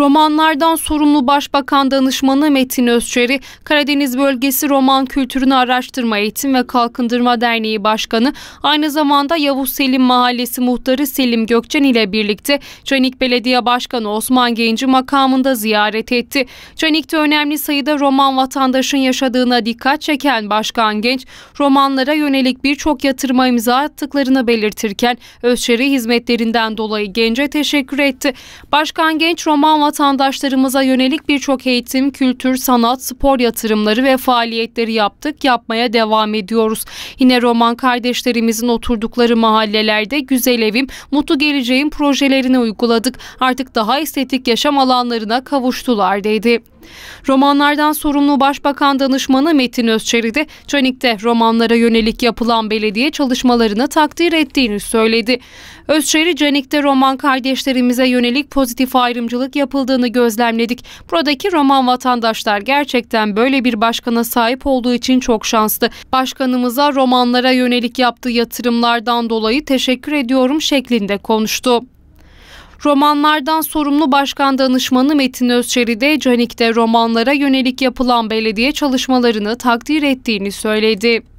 Romanlardan sorumlu Başbakan Danışmanı Metin Özçeri, Karadeniz Bölgesi Roman Kültürünü Araştırma Eğitim ve Kalkındırma Derneği Başkanı, aynı zamanda Yavuz Selim Mahallesi Muhtarı Selim Gökçen ile birlikte Çanik Belediye Başkanı Osman Genci makamında ziyaret etti. Çanik'te önemli sayıda Roman vatandaşın yaşadığına dikkat çeken Başkan Genç, romanlara yönelik birçok yatırıma imza attıklarını belirtirken Özçeri hizmetlerinden dolayı Genç'e teşekkür etti. Başkan Genç, Roman vatandaşlarımıza yönelik birçok eğitim, kültür, sanat, spor yatırımları ve faaliyetleri yaptık, yapmaya devam ediyoruz. Yine Roman kardeşlerimizin oturdukları mahallelerde Güzel Evim, Mutlu geleceğin projelerini uyguladık. Artık daha estetik yaşam alanlarına kavuştular dedi. Romanlardan sorumlu Başbakan Danışmanı Metin Özçeri de Çanik'te romanlara yönelik yapılan belediye çalışmalarını takdir ettiğini söyledi. Özçeri, Canik'te roman kardeşlerimize yönelik pozitif ayrımcılık yapıldığını gözlemledik. Buradaki roman vatandaşlar gerçekten böyle bir başkana sahip olduğu için çok şanslı. Başkanımıza romanlara yönelik yaptığı yatırımlardan dolayı teşekkür ediyorum şeklinde konuştu. Romanlardan sorumlu başkan danışmanı Metin Özçeri de Canik'te romanlara yönelik yapılan belediye çalışmalarını takdir ettiğini söyledi.